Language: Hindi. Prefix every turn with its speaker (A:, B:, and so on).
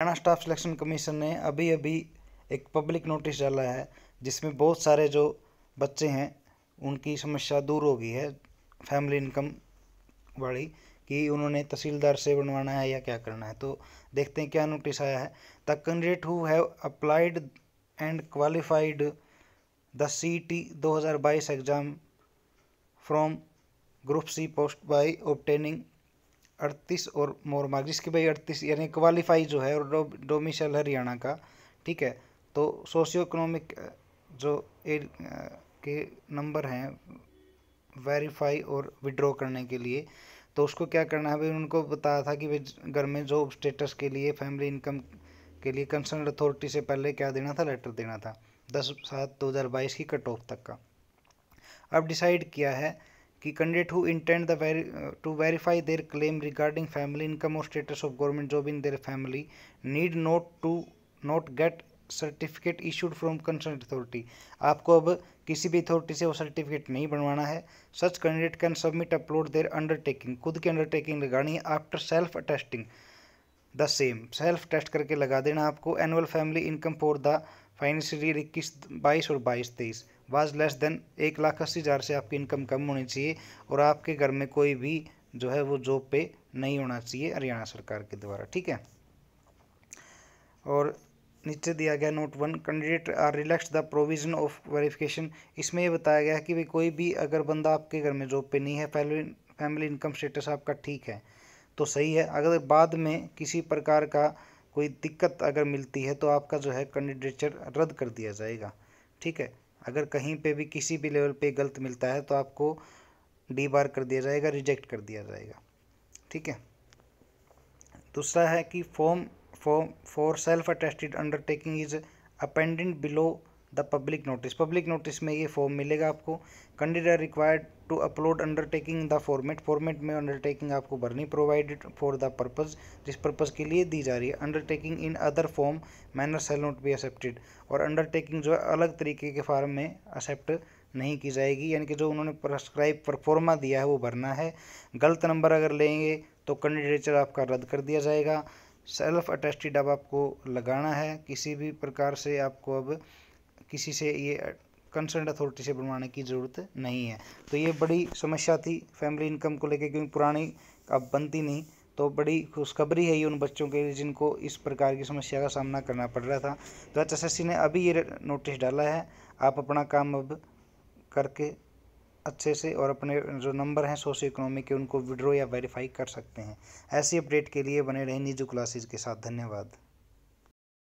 A: हरियाणा स्टाफ सिलेक्शन कमीशन ने अभी अभी एक पब्लिक नोटिस डाला है जिसमें बहुत सारे जो बच्चे हैं उनकी समस्या दूर हो गई है फैमिली इनकम वाली कि उन्होंने तहसीलदार से बनवाना है या क्या करना है तो देखते हैं क्या नोटिस आया है the candidate who have applied and qualified the C T दो exam from group C post by obtaining अड़तीस और मोरमाग जिसकी भाई अड़तीस यानी क्वालिफाई जो है और डो, डोमिसल हरियाणा का ठीक है तो सोशियो इकोनॉमिक जो ए के नंबर हैं वेरीफाई और विड्रॉ करने के लिए तो उसको क्या करना है भाई उनको बताया था कि भाई घर में जॉब स्टेटस के लिए फैमिली इनकम के लिए कंसर्न अथॉरिटी से पहले क्या देना था लेटर देना था दस सात दो हज़ार बाईस की कट ऑफ तक का अब डिसाइड किया है कि candidate who intend the very to verify their claim regarding family income और status of government job in their family need not to not get certificate issued from concern authority आपको अब किसी भी अथॉरिटी से वो सर्टिफिकेट नहीं बनवाना है such candidate can submit upload their undertaking खुद की अंडरटेकिंग लगानी है after self attesting the same self test करके लगा देना आपको annual family income for the financial year इक्कीस बाईस और बाईस तेईस वाज लेस देन एक लाख अस्सी हज़ार से आपकी इनकम कम होनी चाहिए और आपके घर में कोई भी जो है वो जॉब पे नहीं होना चाहिए हरियाणा सरकार के द्वारा ठीक है और नीचे दिया गया note one candidate are relax the provision of verification इसमें ये बताया गया है कि भाई कोई भी अगर बंदा आपके घर में जॉब पे नहीं है फैमिली इनकम स्टेटस आपका ठीक है तो सही है अगर बाद में किसी प्रकार का कोई दिक्कत अगर मिलती है तो आपका जो है कैंडिडेचर रद्द कर दिया जाएगा ठीक है अगर कहीं पे भी किसी भी लेवल पे गलत मिलता है तो आपको डी बार कर दिया जाएगा रिजेक्ट कर दिया जाएगा ठीक है दूसरा है कि form form for self attested undertaking is appended below the public notice public notice में ये फॉर्म मिलेगा आपको candidate required to upload undertaking the format format में अंडरटेकिंग आपको भरनी प्रोवाइडेड फॉर द पर्पज़ जिस पर्पज़ के लिए दी जा रही है undertaking in other form manner shall not be accepted और अंडरटेकिंग जो है अलग तरीके के फार्म में एक्सेप्ट नहीं की जाएगी यानी कि जो उन्होंने प्रस्क्राइब परफॉर्मा दिया है वो भरना है गलत नंबर अगर लेंगे तो कैंडिडेचर आपका रद्द कर दिया जाएगा सेल्फ अटेस्टेड अब आपको लगाना है किसी भी प्रकार से आपको अब किसी से ये कंसर्न अथॉरिटी से बनवाने की ज़रूरत नहीं है तो ये बड़ी समस्या थी फैमिली इनकम को लेकर क्योंकि पुरानी अब बनती नहीं तो बड़ी खुशखबरी है ये उन बच्चों के लिए जिनको इस प्रकार की समस्या का सामना करना पड़ रहा था तो एच एस ने अभी ये नोटिस डाला है आप अपना काम अब करके अच्छे से और अपने जो नंबर हैं सोशो इकोनॉमी के उनको विड्रॉ या वेरीफाई कर सकते हैं ऐसी अपडेट के लिए बने रहें निजू क्लासेज के साथ धन्यवाद